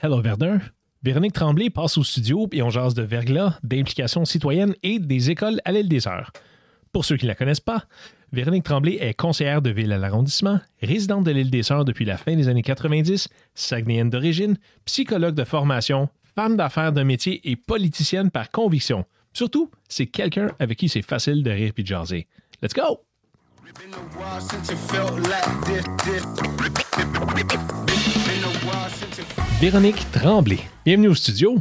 Hello Verdun. Véronique Tremblay passe au studio et on jase de verglas, d'implications citoyennes et des écoles à l'île des Sœurs. Pour ceux qui ne la connaissent pas, Véronique Tremblay est conseillère de ville à l'arrondissement, résidente de l'île des Sœurs depuis la fin des années 90, saguenéenne d'origine, psychologue de formation, femme d'affaires de métier et politicienne par conviction. Surtout, c'est quelqu'un avec qui c'est facile de rire puis de jaser. Let's go! Véronique Tremblay, bienvenue au studio.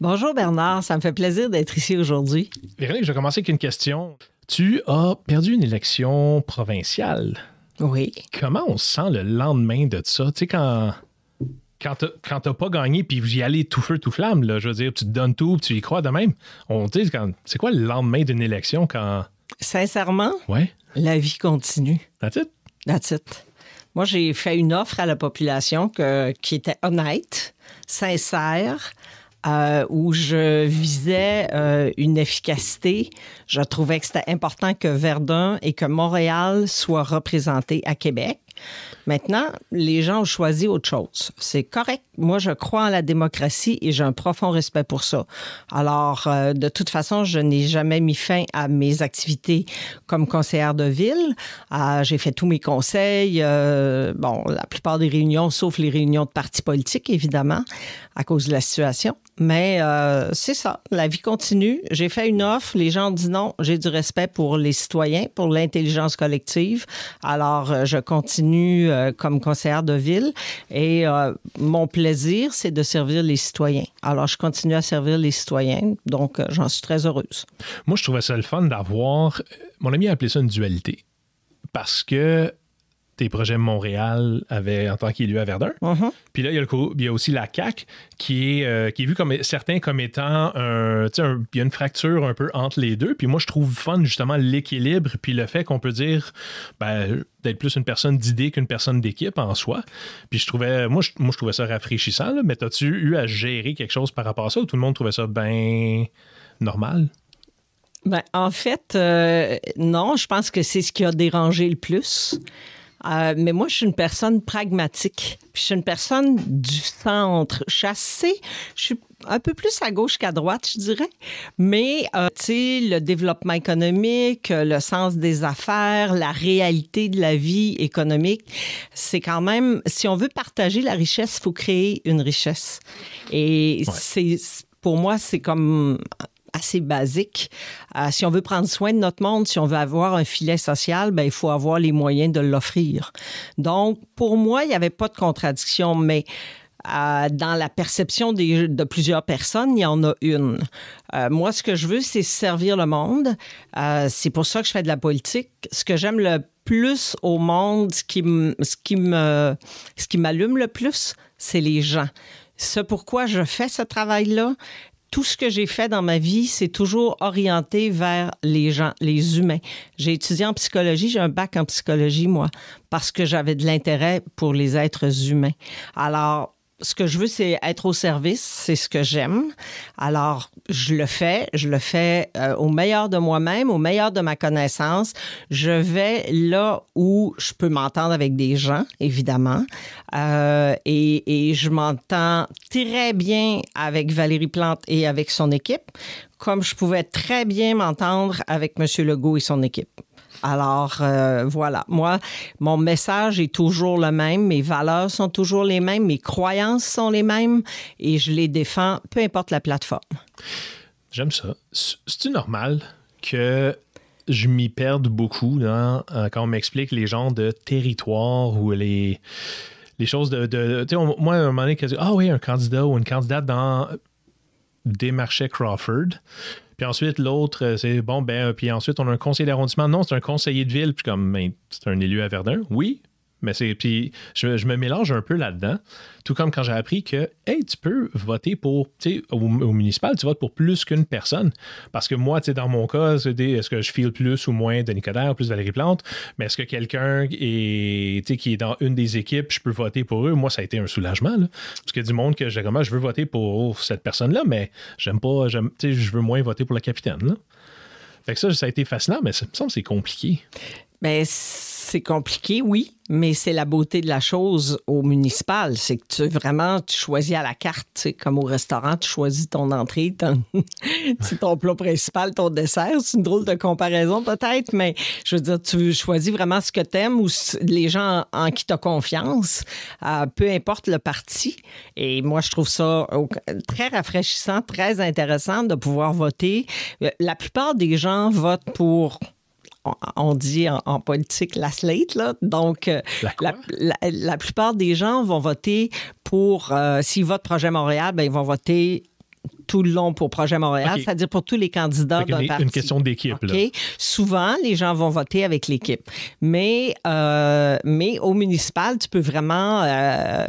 Bonjour Bernard, ça me fait plaisir d'être ici aujourd'hui. Véronique, je vais commencer avec une question. Tu as perdu une élection provinciale. Oui. Comment on sent le lendemain de ça? Tu sais, quand, quand t'as pas gagné, puis vous y allez tout feu, tout flamme, là, je veux dire, tu te donnes tout, tu y crois de même. On dit, c'est quoi le lendemain d'une élection quand Sincèrement, la vie continue. That's it. That's it. Moi, j'ai fait une offre à la population qui était honnête, sincère, euh, où je visais euh, une efficacité. Je trouvais que c'était important que Verdun et que Montréal soient représentés à Québec. Maintenant, les gens ont choisi autre chose. C'est correct. Moi, je crois en la démocratie et j'ai un profond respect pour ça. Alors, euh, de toute façon, je n'ai jamais mis fin à mes activités comme conseillère de ville. Euh, j'ai fait tous mes conseils, euh, bon, la plupart des réunions, sauf les réunions de partis politiques, évidemment, à cause de la situation. Mais c'est ça, la vie continue. J'ai fait une offre, les gens disent dit non, j'ai du respect pour les citoyens, pour l'intelligence collective. Alors, je continue euh, comme conseillère de ville. Et euh, mon plaisir, c'est de servir les citoyens. Alors, je continue à servir les citoyens, donc euh, j'en suis très heureuse. Moi, je trouvais ça le fun d'avoir... Mon ami a appelé ça une dualité. Parce que tes projets Montréal avait en tant qu'élu à Verdun. Uh-huh. Puis là, il y, a aussi la CAC qui est, euh, qui est vue comme certains comme étant un, il y a une fracture un peu entre les deux. Puis moi, je trouve fun justement l'équilibre, puis le fait qu'on peut dire ben, d'être plus une personne d'idée qu'une personne d'équipe en soi. Puis je trouvais, moi, je, trouvais ça rafraîchissant. mais as-tu eu à gérer quelque chose par rapport à ça ou tout le monde trouvait ça bien normal? Ben, en fait, euh, non, je pense que c'est ce qui a dérangé le plus. Euh, mais moi, je suis une personne pragmatique. je suis une personne du centre. Je je suis un peu plus à gauche qu'à droite, je dirais. Mais, euh, tu sais, le développement économique, euh, le sens des affaires, la réalité de la vie économique, c'est quand même, si on veut partager la richesse, il faut créer une richesse. Et c'est, pour moi, c'est comme assez basique. Euh, si on veut prendre soin de notre monde, si on veut avoir un filet social, ben, il faut avoir les moyens de l'offrir. Donc, pour moi, il n'y avait pas de contradiction, mais euh, dans la perception de plusieurs personnes, il y en a une. Euh, moi, ce que je veux, c'est servir le monde. c'est pour ça que je fais de la politique. Ce que j'aime le plus au monde, ce qui, ce qui m'allume le plus, c'est les gens. Ce pourquoi je fais ce travail-là, tout ce que j'ai fait dans ma vie, c'est toujours orienté vers les gens, les humains. J'ai étudié en psychologie, j'ai un bac en psychologie, moi, parce que j'avais de l'intérêt pour les êtres humains. Alors, ce que je veux, c'est être au service, c'est ce que j'aime. Alors, je le fais, je le fais euh, au meilleur de moi-même, au meilleur de ma connaissance. Je vais là où je peux m'entendre avec des gens, évidemment. Euh, et, et je m'entends très bien avec Valérie Plante et avec son équipe, comme je pouvais très bien m'entendre avec M. Legault et son équipe. Alors euh, voilà, moi, mon message est toujours le même, mes valeurs sont toujours les mêmes, mes croyances sont les mêmes et je les défends, peu importe la plateforme. J'aime ça. cest normal que je m'y perde beaucoup euh, quand on m'explique les genres de territoire ou les, les choses de... de, de moi, un moment donné, ah oui, un candidat ou une candidate dans marchés Crawford. Puis ensuite, l'autre, euh, c'est bon, ben, euh, puis ensuite, on a un conseiller d'arrondissement. Non, c'est un conseiller de ville. Puis comme, ben, c'est un élu à Verdun. Oui, mais c'est puis je, me mélange un peu là-dedans, tout comme quand j'ai appris que hey, tu peux voter pour tu au, au municipal, tu votes pour plus qu'une personne parce que moi, tu sais dans mon cas, c'est est-ce que je file plus ou moins de Nicodère, plus Valérie Plante, mais est-ce que quelqu'un qui est dans une des équipes, je peux voter pour eux. Moi, ça a été un soulagement là, parce que du monde que j'ai comme je veux voter pour cette personne là, mais j'aime pas tu je veux moins voter pour la capitaine là. Fait que ça, ça a été fascinant, mais ça me semble c'est compliqué. Mais c'est compliqué, oui, mais c'est la beauté de la chose au municipal. C'est que tu vraiment, tu choisis à la carte. Tu comme au restaurant, tu choisis ton entrée, ton, ton plat principal, ton dessert. C'est une drôle de comparaison peut-être, mais je veux dire, tu choisis vraiment ce que tu aimes ou les gens en, qui tu as confiance, euh, peu importe le parti. Et moi, je trouve ça très rafraîchissant, très intéressant de pouvoir voter. Euh, la plupart des gens votent pour on dit en, politique la slate. Là. Donc, euh, la, plupart des gens vont voter pour, si euh, s'ils votent Projet Montréal, ben, ils vont voter tout le long pour Projet Montréal, c'est-à-dire pour tous les candidats d'un parti. Une question d'équipe. Souvent, les gens vont voter avec l'équipe. Mais, euh, mais au municipal, tu peux vraiment euh,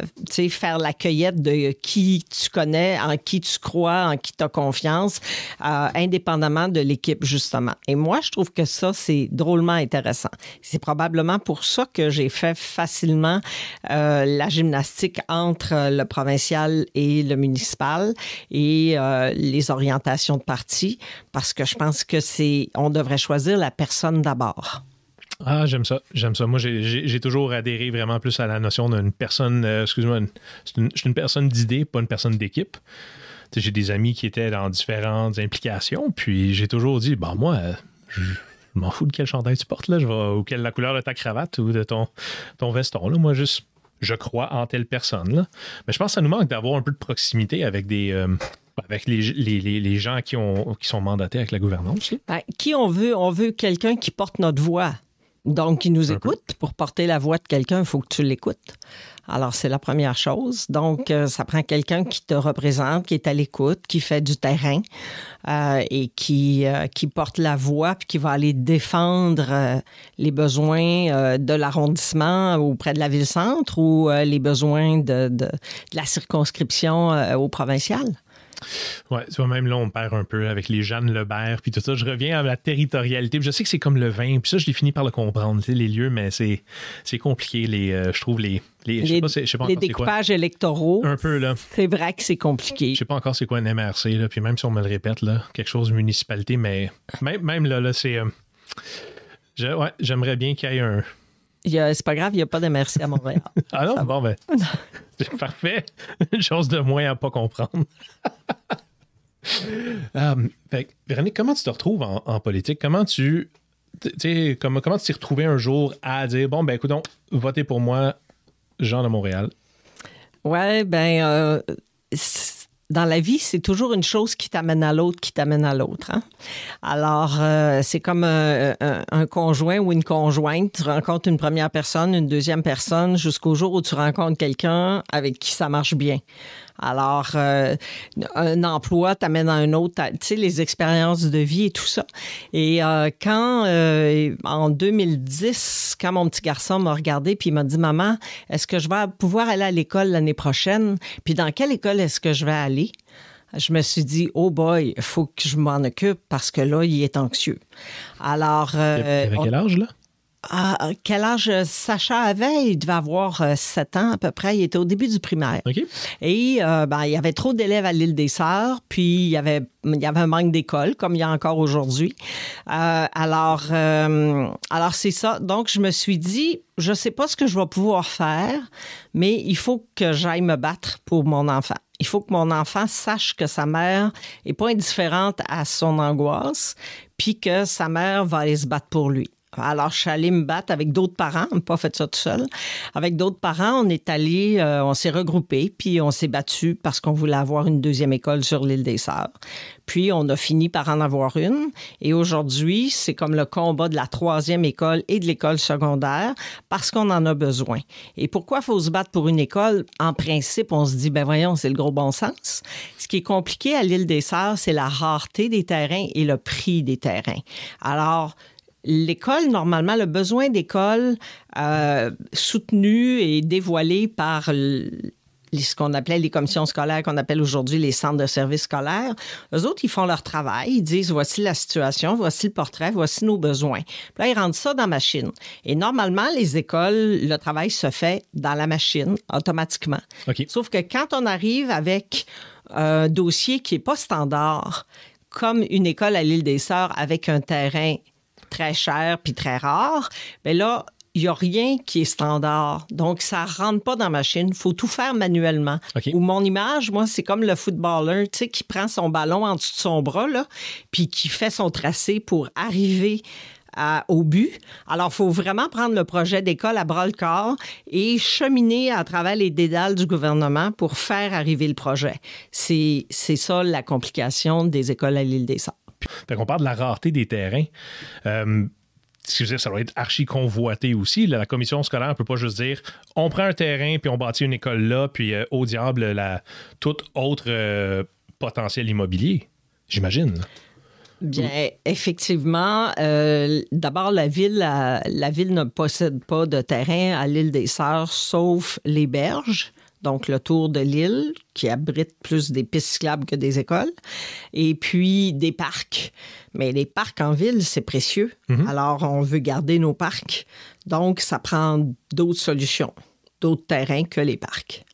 faire la cueillette de qui tu connais, en qui tu crois, en qui tu as confiance, euh, indépendamment de l'équipe, justement. Et moi, je trouve que ça, c'est drôlement intéressant. C'est probablement pour ça que j'ai fait facilement la gymnastique entre le provincial et le municipal. Et euh, les orientations de parti parce que je pense que c'est on devrait choisir la personne d'abord. Ah, j'aime ça, j'aime ça. Moi, j'ai toujours adhéré vraiment plus à la notion d'une personne, euh, excuse-moi, je suis une personne d'idée, pas une personne d'équipe. J'ai des amis qui étaient dans différentes implications, puis j'ai toujours dit, ben moi, je, m'en fous de quel chandail tu portes, là, je vais, ou quelle la couleur de ta cravate ou de ton, ton veston, là, moi, juste je crois en telle personne. Là. Mais je pense que ça nous manque d'avoir un peu de proximité avec des, euh, avec les, les, les, gens qui, ont, qui sont mandatés avec la gouvernance. Ben, qui on veut? On veut quelqu'un qui porte notre voix. Donc, qui nous écoute. Pour porter la voix de quelqu'un, il faut que tu l'écoutes. Alors, c'est la première chose. Donc, euh, ça prend quelqu'un qui te représente, qui est à l'écoute, qui fait du terrain euh, et qui, euh, qui porte la voix, puis qui va aller défendre les besoins de l'arrondissement auprès de la ville-centre ou les besoins de, de, la circonscription au provincial. Ouais, tu vois, même là, on perd un peu avec les Jeanne Lebert, puis tout ça. Je reviens à la territorialité. Je sais que c'est comme le vin, puis ça, je l'ai fini par le comprendre, les lieux, mais c'est compliqué, les, euh, je trouve, les, les, découpages électoraux. Un peu, là. C'est vrai que c'est compliqué. Je sais pas encore c'est quoi un MRC, là, puis même si on me le répète, là, quelque chose de municipalité, mais même, même là, là c'est... Euh, j'aimerais bien qu'il y ait un, c'est pas grave, il n'y a pas de merci à Montréal. ah non? bon, ben. C'est parfait. Une chose de moins à ne pas comprendre. Euh, Véronique, comment tu te retrouves en, politique? Comment tu. Comme, comment tu t'es retrouvé un jour à dire bon, ben écoute, votez pour moi, Jean de Montréal? Ouais, ben. Euh, dans la vie, c'est toujours une chose qui t'amène à l'autre, qui t'amène à l'autre. Hein. Alors, euh, c'est comme un, conjoint ou une conjointe. Tu rencontres une première personne, une deuxième personne, jusqu'au jour où tu rencontres quelqu'un avec qui ça marche bien. Alors, euh, un emploi t'amène à un autre, tu sais, les expériences de vie et tout ça. Et euh, quand, euh, en 2010, quand mon petit garçon m'a regardé puis m'a dit, maman, est-ce que je vais pouvoir aller à l'école l'année prochaine? Puis dans quelle école est-ce que je vais aller? je me suis dit, oh boy, il faut que je m'en occupe parce que là, il est anxieux. Alors. quel âge, là? À quel âge euh, Sacha avait? Il devait avoir 7 euh, ans à peu près. Il était au début du primaire. Et euh, ben, il y avait trop d'élèves à l'île des Sœurs, puis il y avait, un manque d'école, comme il y a encore aujourd'hui. alors, alors c'est ça. Donc, je me suis dit, je ne sais pas ce que je vais pouvoir faire, mais il faut que j'aille me battre pour mon enfant. Il faut que mon enfant sache que sa mère est pas indifférente à son angoisse, puis que sa mère va aller se battre pour lui. Alors, je suis allée me battre avec d'autres parents. On n'a pas fait ça tout seul. Avec d'autres parents, on est allé, euh, on s'est regroupés, puis on s'est battu parce qu'on voulait avoir une deuxième école sur l'île des Sœurs. Puis, on a fini par en avoir une. Et aujourd'hui, c'est comme le combat de la troisième école et de l'école secondaire parce qu'on en a besoin. Et pourquoi faut se battre pour une école? En principe, on se dit, ben voyons, c'est le gros bon sens. Ce qui est compliqué à l'île des Sœurs, c'est la rareté des terrains et le prix des terrains. Alors, l'école, normalement, le besoin d'école euh, soutenu et dévoilé par ce qu'on appelait les commissions scolaires, qu'on appelle aujourd'hui les centres de services scolaires, eux autres, ils font leur travail. Ils disent, voici la situation, voici le portrait, voici nos besoins. Puis là, ils rentrent ça dans la machine. Et normalement, les écoles, le travail se fait dans la machine, automatiquement. Sauf que quand on arrive avec un dossier qui n'est pas standard, comme une école à l'île des Sœurs avec un terrain très cher puis très rare, mais ben là, il n'y a rien qui est standard. Donc, ça ne rentre pas dans la machine. Il faut tout faire manuellement. Ou mon image, moi, c'est comme le footballeur tu sais, qui prend son ballon en dessous de son bras, là, puis qui fait son tracé pour arriver à, au but. Alors, il faut vraiment prendre le projet d'école à bras le corps et cheminer à travers les dédales du gouvernement pour faire arriver le projet. C'est ça la complication des écoles à l'île des Sables. Fait qu'on parle de la rareté des terrains. Euh, ça doit être archi convoité aussi. La commission scolaire ne peut pas juste dire on prend un terrain, puis on bâtit une école là, puis euh, au diable, tout autre euh, potentiel immobilier, j'imagine. Bien, effectivement, d'abord, la ville, la, ville ne possède pas de terrain à l'île des Sœurs, sauf les berges donc le tour de l'île, qui abrite plus des pistes cyclables que des écoles, et puis des parcs. Mais les parcs en ville, c'est précieux. Mhm. Alors, on veut garder nos parcs. Donc, ça prend d'autres solutions, d'autres terrains que les parcs.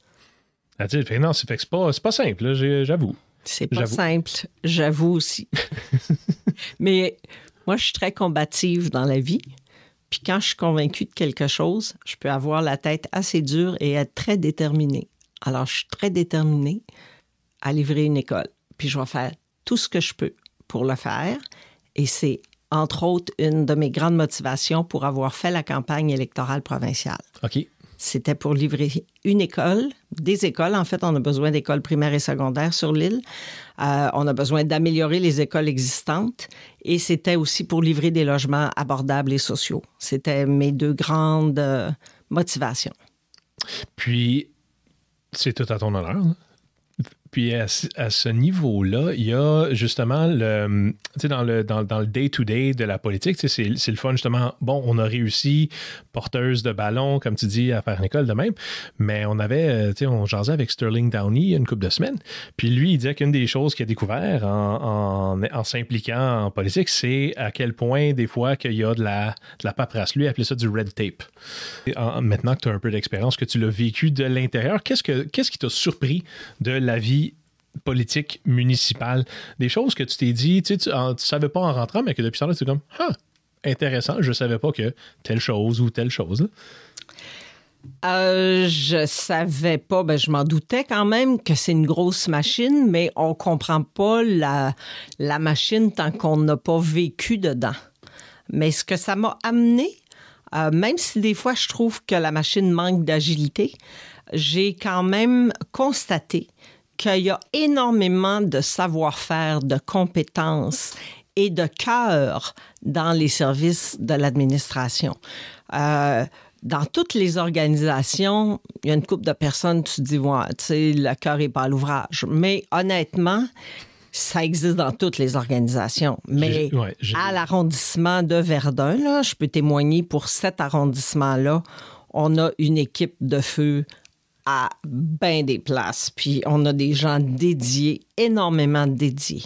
Ah, non, c'est pas, pas simple, j'avoue. C'est pas simple, j'avoue aussi. Mais moi, je suis très combative dans la vie. Puis quand je suis convaincue de quelque chose, je peux avoir la tête assez dure et être très déterminée. Alors, je suis très déterminée à livrer une école. Puis je vais faire tout ce que je peux pour le faire. Et c'est, entre autres, une de mes grandes motivations pour avoir fait la campagne électorale provinciale. OK. C'était pour livrer une école, des écoles. En fait, on a besoin d'écoles primaires et secondaires sur l'île. Euh, on a besoin d'améliorer les écoles existantes. Et c'était aussi pour livrer des logements abordables et sociaux. C'était mes deux grandes euh, motivations. Puis, c'est tout à ton honneur. Puis à, ce niveau-là, il y a justement le, hum, dans le dans, le day-to-day de la politique, c'est le fun justement. Bon, on a réussi, porteuse de ballon, comme tu dis, à faire une école de même, mais on avait, euh, tu on jasait avec Sterling Downey une couple de semaines. Puis lui, il disait qu'une des choses qu'il a découvert en, s'impliquant en politique, c'est à quel point des fois qu'il y a de la, la paperasse. Lui, il appelait ça du red tape. maintenant que tu as un peu d'expérience, que tu l'as vécu de l'intérieur, qu'est-ce que qu'est-ce qui t'a surpris de la vie politique municipale. Des choses que tu t'es dit, tu ne savais pas en rentrant, mais que depuis ça, tu es comme, ah, intéressant, je savais pas que telle chose ou telle chose. Euh, je savais pas, ben je m'en doutais quand même que c'est une grosse machine, mais on comprend pas la, la machine tant qu'on n'a pas vécu dedans. Mais ce que ça m'a amené, euh, même si des fois je trouve que la machine manque d'agilité, j'ai quand même constaté qu'il y a énormément de savoir-faire, de compétences et de cœur dans les services de l'administration. Euh, dans toutes les organisations, il y a une couple de personnes, tu te dis, ouais, tu sais, le cœur est pas l'ouvrage. Mais honnêtement, ça existe dans toutes les organisations. Mais à l'arrondissement de Verdun, là, je peux témoigner pour cet arrondissement-là, on a une équipe de feu à bien des places. Puis on a des gens dédiés, énormément dédiés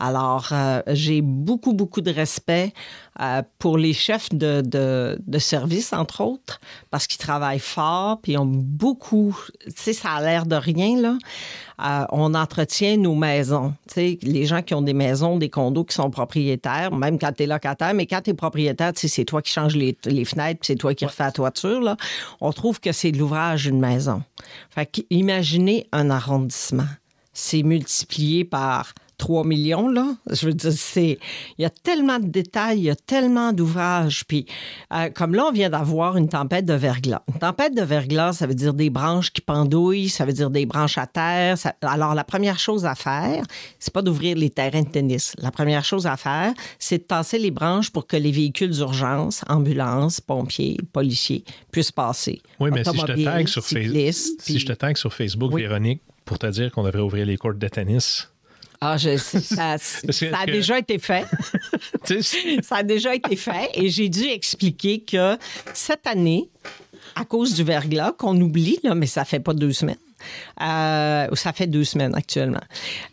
alors, euh, j'ai beaucoup, beaucoup de respect euh, pour les chefs de, service, entre autres, parce qu'ils travaillent fort, puis ils ont beaucoup, tu sais, ça a l'air de rien, là. Euh, on entretient nos maisons, tu sais, les gens qui ont des maisons, des condos qui sont propriétaires, même quand tu es locataire, mais quand tu es propriétaire, tu sais, c'est toi qui changes les, les fenêtres, c'est toi qui refais la toiture, là. On trouve que c'est de l'ouvrage d'une maison. Fait qu'imaginez un arrondissement. C'est multiplié par 3 millions, là. Je veux dire, c'est, il y a tellement de détails, il y a tellement d'ouvrages. Puis, euh, comme là, on vient d'avoir une tempête de verglas. Une tempête de verglas, ça veut dire des branches qui pendouillent, ça veut dire des branches à terre. Alors, la première chose à faire, c'est pas d'ouvrir les terrains de tennis. La première chose à faire, c'est de tasser les branches pour que les véhicules d'urgence, ambulances, pompiers, policiers, puissent passer. Oui, mais si je te tag sur, Facebook, Véronique, pour te dire qu'on devrait ouvrir les courtes de tennis, ah, je sais. Ça, a déjà été fait. ça a déjà été fait. Et j'ai dû expliquer que cette année, à cause du verglas, qu'on oublie, là, mais ça fait pas deux semaines. Euh, ça fait deux semaines actuellement.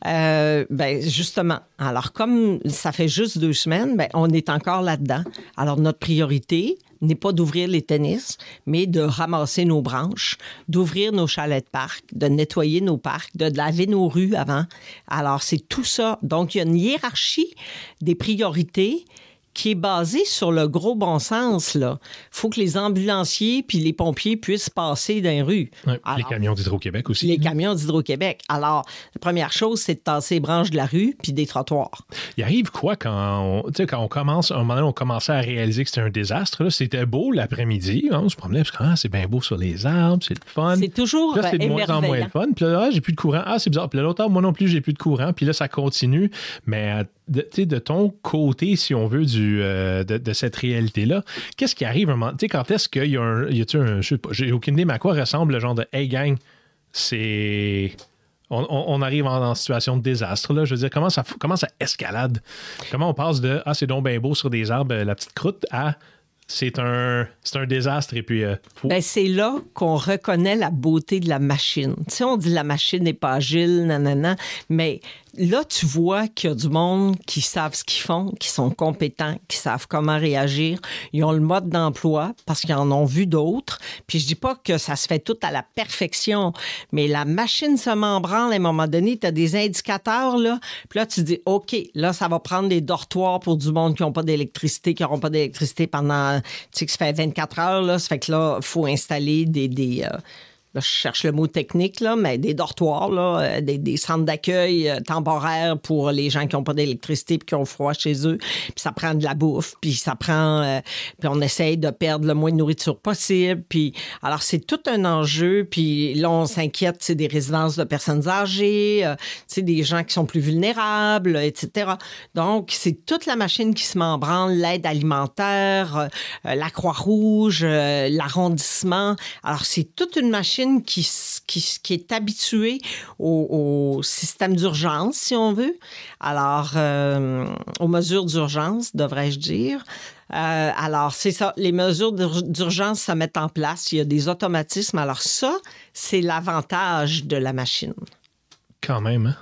Euh, ben justement, alors comme ça fait juste deux semaines, ben on est encore là-dedans. Alors notre priorité, n'est pas d'ouvrir les tennis, mais de ramasser nos branches, d'ouvrir nos chalets de parc, de nettoyer nos parcs, de laver nos rues avant. Alors, c'est tout ça. Donc, il y a une hiérarchie des priorités qui est basé sur le gros bon sens. Il faut que les ambulanciers puis les pompiers puissent passer dans les rues. les camions d'Hydro-Québec aussi. Les camions d'Hydro-Québec. Alors, la première chose, c'est de tasser les branches de la rue puis des trottoirs. Il arrive quoi quand on, quand on commence, à un moment on commençait à réaliser que c'était un désastre. C'était beau l'après-midi, hein, on se promenait, parce ah, que c'est bien beau sur les arbres, c'est le fun. C'est toujours là, euh, c'est de moins en moins le fun. Puis là, ah, j'ai plus de courant. Ah, c'est bizarre. Puis là, ah, moi non plus, j'ai plus de courant. Puis là, ça continue. Mais euh, de, de ton côté, si on veut, du, euh, de, de, cette réalité-là, qu'est-ce qui arrive un moment? quand est-ce qu'il y a un. Y a un je sais pas, j'ai aucune idée, à quoi ressemble le genre de Hey gang, c'est. On, on, arrive en, situation de désastre. Là. Je veux dire, comment ça, comment ça escalade? Comment on passe de Ah, c'est donc bien beau sur des arbres, euh, la petite croûte, à c'est un, c'est un désastre et puis. Euh, ben, c'est là qu'on reconnaît la beauté de la machine. Tu sais, on dit la machine n'est pas agile, nanana, mais là, tu vois qu'il y a du monde qui savent ce qu'ils font, qui sont compétents, qui savent comment réagir. Ils ont le mode d'emploi parce qu'ils en ont vu d'autres. Puis je dis pas que ça se fait tout à la perfection, mais la machine se membrane à un moment donné. Tu as des indicateurs, là. Puis là, tu dis, OK, là, ça va prendre des dortoirs pour du monde qui n'ont pas d'électricité, qui n'auront pas d'électricité pendant, tu sais, que ça fait 24 heures, là. Ça fait que là, faut installer des... des euh, je cherche le mot technique, là, mais des dortoirs, euh, des, centres d'accueil euh, temporaires pour les gens qui n'ont pas d'électricité puis qui ont froid chez eux. Puis ça prend de la bouffe, puis ça prend... Euh, puis on essaye de perdre le moins de nourriture possible. Puis alors, c'est tout un enjeu. Puis là, on s'inquiète, c'est des résidences de personnes âgées, c'est des gens qui sont plus vulnérables, etc. Donc, c'est toute la machine qui se met l'aide alimentaire, la Croix-Rouge, l'arrondissement. Alors, c'est toute une machine qui, qui, est habituée au, système d'urgence, si on veut. Alors, euh, aux mesures d'urgence, devrais-je dire. Euh, alors, c'est ça, les mesures d'urgence se mettent en place, il y a des automatismes. Alors ça, c'est l'avantage de la machine. Quand même, hein?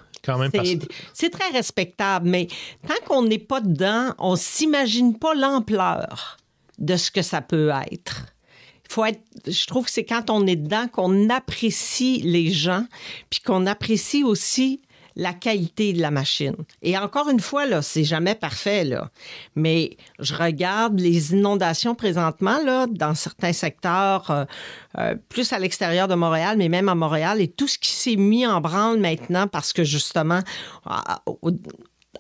C'est très respectable, mais tant qu'on n'est pas dedans, on s'imagine pas l'ampleur de ce que ça peut être je trouve que c'est quand on est dedans qu'on apprécie les gens, puis qu'on apprécie aussi la qualité de la machine. Et encore une fois, là, c'est jamais parfait, là. Mais je regarde les inondations présentement, là, dans certains secteurs, euh, euh, plus à l'extérieur de Montréal, mais même à Montréal, et tout ce qui s'est mis en branle maintenant parce que, justement, ah, ah,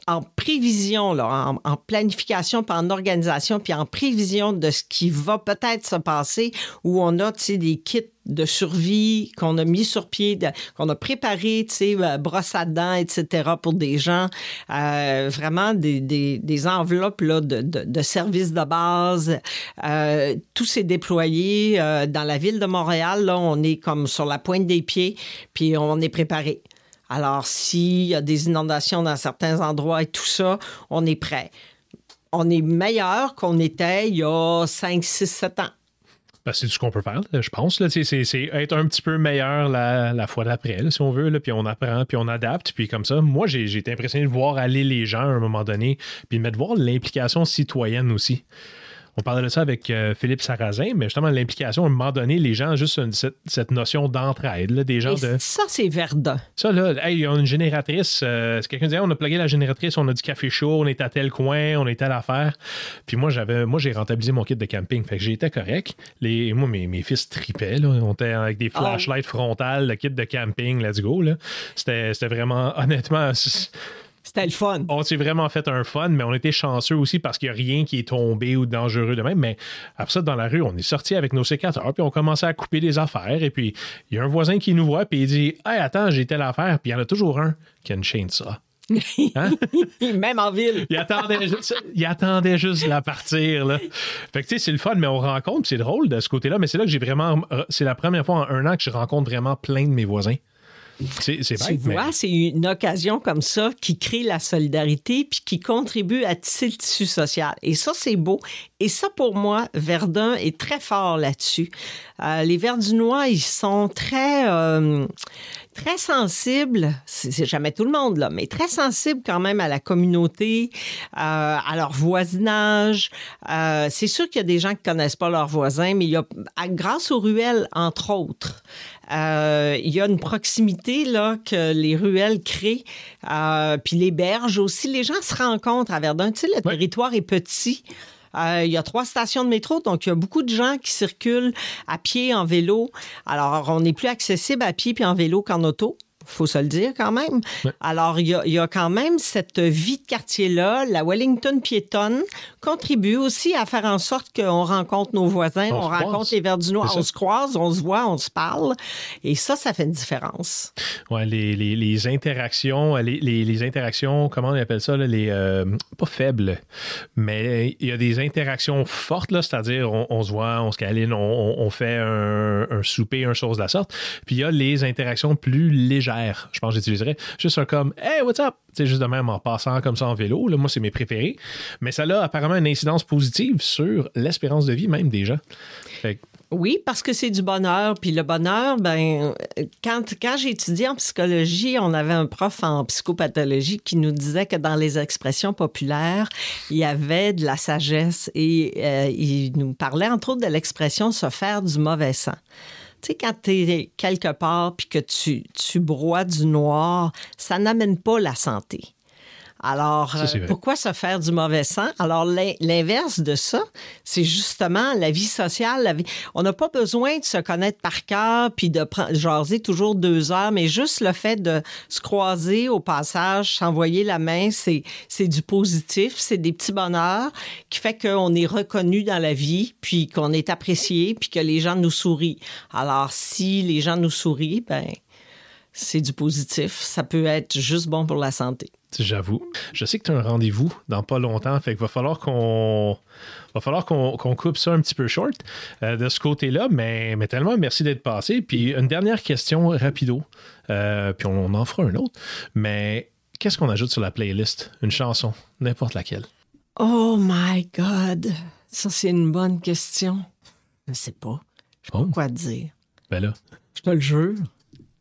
en prévision, là, en, planification, puis en organisation, puis en prévision de ce qui va peut-être se passer, où on a des kits de survie qu'on a mis sur pied, qu'on a préparé, tu euh, brosse à dents, etc., pour des gens. Euh, vraiment des, enveloppes là, de, services de base. Euh, tout s'est déployé dans la ville de Montréal. Là, on est comme sur la pointe des pieds, puis on est préparé. Alors, s'il y a des inondations dans certains endroits et tout ça, on est prêt. On est meilleur qu'on était il y a 5, 6, 7 ans. Ben, c'est tout ce qu'on peut faire, je pense. C'est être un petit peu meilleur la, fois d'après, si on veut. puis on apprend, puis on adapte, puis comme ça. Moi, j'ai été impressionné de voir aller les gens à un moment donné, puis de voir l'implication citoyenne aussi. On parlait de ça avec euh, Philippe Sarrazin, mais justement, l'implication, à un donné, les gens, juste cette, notion d'entraide, là, de... Ça, c'est verdant. Ça, là, hey, on a une génératrice. Euh, quelqu'un disait, on a plugué la génératrice, on a du café chaud, on est à tel coin, on est à l'affaire. Puis moi, j'avais, moi, j'ai rentabilisé mon kit de camping. Fait que j'étais correct. Les, moi, mes, fils tripaient, là. On était avec des ah. flashlights frontales, le kit de camping, let's go, là. c'était vraiment, honnêtement, c'était le fun. On s'est vraiment fait un fun, mais on était chanceux aussi parce qu'il n'y a rien qui est tombé ou dangereux de même. Mais après ça, dans la rue, on est sorti avec nos sécateurs, puis on commençait à couper des affaires. Et puis, il y a un voisin qui nous voit, puis il dit Hey, attends, j'ai telle affaire. Puis il y en a toujours un qui a une chaîne ça. Hein? Même en ville. il, attendait juste, la partir. Là. Fait que tu sais, c'est le fun, mais on rencontre, c'est drôle de ce côté-là. Mais c'est là que j'ai vraiment. C'est la première fois en un an que je rencontre vraiment plein de mes voisins. C'est Tu vois, c'est une occasion comme ça qui crée la solidarité puis qui contribue à tisser le tissu social. Et ça, c'est beau. Et ça, pour moi, Verdun est très fort là-dessus. Euh, les Verdunois, ils sont très... Euh, très sensible, c'est jamais tout le monde, là, mais très sensible quand même à la communauté, euh, à leur voisinage. Euh, c'est sûr qu'il y a des gens qui connaissent pas leurs voisins, mais il y a, grâce aux ruelles, entre autres, euh, il y a une proximité là que les ruelles créent, puis les berges aussi. Les gens se rencontrent à Verdun. Tu sais, le territoire est petit. Euh, il y a trois stations de métro, donc il y a beaucoup de gens qui circulent à pied, en vélo. Alors, on est plus accessible à pied puis en vélo qu'en auto faut se le dire quand même. Alors, il y a, quand même cette vie de quartier-là. La Wellington piétonne contribue aussi à faire en sorte qu'on rencontre nos voisins, on, rencontre les Verdinois, on se croise, on se voit, on se parle. Et ça, ça fait une différence. Ouais, les, les, interactions, les, les, interactions, comment on appelle ça, là, les, euh, pas faibles, mais il y a des interactions fortes, là, c'est-à-dire on, se voit, on se caline, on, on fait un, un, souper, un chose de la sorte. Puis il y a les interactions plus légères je pense que j'utiliserais. Juste un comme Hey, what's up? C'est juste de même en passant comme ça en vélo. Là, moi, c'est mes préférés. Mais ça a apparemment une incidence positive sur l'espérance de vie même des gens. Oui, parce que c'est du bonheur. Puis le bonheur, ben, quand, quand j'ai étudié en psychologie, on avait un prof en psychopathologie qui nous disait que dans les expressions populaires, il y avait de la sagesse et euh, il nous parlait entre autres de l'expression se faire du mauvais sang tu quand tu es quelque part puis que tu, tu broies du noir, ça n'amène pas la santé. Alors, euh, pourquoi se faire du mauvais sang? Alors, l'inverse de ça, c'est justement la vie sociale. La vie... On n'a pas besoin de se connaître par cœur puis de jaser toujours deux heures, mais juste le fait de se croiser au passage, s'envoyer la main, c'est du positif, c'est des petits bonheurs qui fait qu'on est reconnu dans la vie, puis qu'on est apprécié, puis que les gens nous sourient. Alors, si les gens nous sourient, ben c'est du positif. Ça peut être juste bon pour la santé. J'avoue. Je sais que tu as un rendez-vous dans pas longtemps, fait qu'il va falloir qu'on va falloir qu'on coupe ça un petit peu short euh, de ce côté-là, mais, mais, tellement merci d'être passé. Puis une dernière question rapido, euh, puis on, en fera un autre. Mais qu'est-ce qu'on ajoute sur la playlist? Une chanson, n'importe laquelle. Oh my God! Ça, c'est une bonne question. Je sais pas. Je sais pas oh. quoi dire. Ben là. Je te le jure.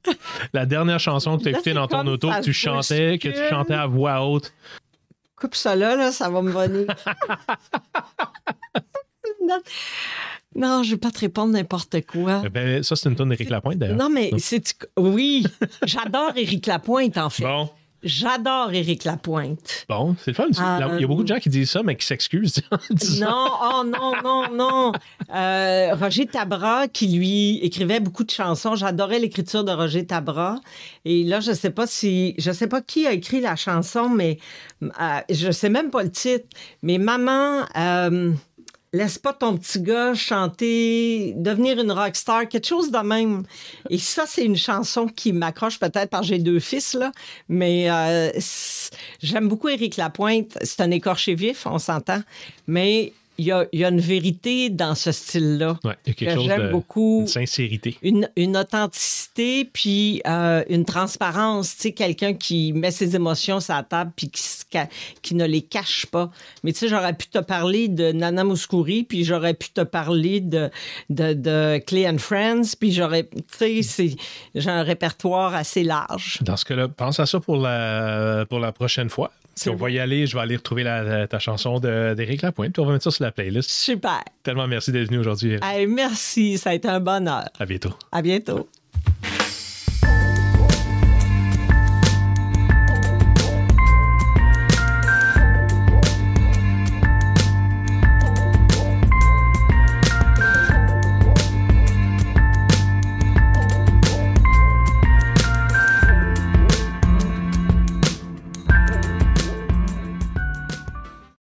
La dernière chanson que tu écoutais dans ton auto, que tu chantais, que tu chantais à voix haute. Coupe ça là, ça va me venir. Non, je ne vais pas te répondre n'importe quoi. Eh ben, ça, c'est une tonne d'Éric Lapointe, d'ailleurs. Non, mais c'est. Oui, j'adore Éric Lapointe, en fait. J'adore Éric Lapointe. Bon, c'est le fun. il y a beaucoup de euh, gens qui disent ça, mais qui s'excusent. non, oh non, non, non. Euh, Roger Tabra, qui lui écrivait beaucoup de chansons. J'adorais l'écriture de Roger Tabra. Et là, je sais pas si, je sais pas qui a écrit la chanson, mais euh, je sais même pas le titre. Mais maman laisse pas ton petit gars chanter, devenir une rockstar, quelque chose de même. Et ça, c'est une chanson qui m'accroche peut-être parce que j'ai deux fils, là. Mais euh, j'aime beaucoup Éric Lapointe. C'est un écorché vif, on s'entend. Mais il y, a, une vérité dans ce style-là. Oui, quelque chose j'aime de, beaucoup. Une sincérité. Une, authenticité, puis euh, une transparence. Tu sais, quelqu'un qui met ses émotions sur la table, puis qui, ne les cache pas. Mais tu sais, j'aurais pu te parler de Nana Mouskouri, puis j'aurais pu te parler de, de, de Clay and Friends, puis j'aurais. Tu sais, j'ai un répertoire assez large. Dans ce cas-là, pense à ça pour la, pour la prochaine fois on va y aller. Je vais aller retrouver ta chanson d'Éric Lapointe. Puis on va mettre ça sur la playlist. Super. Tellement merci d'être venu aujourd'hui. merci. Ça a été un bonheur. À bientôt. À bientôt.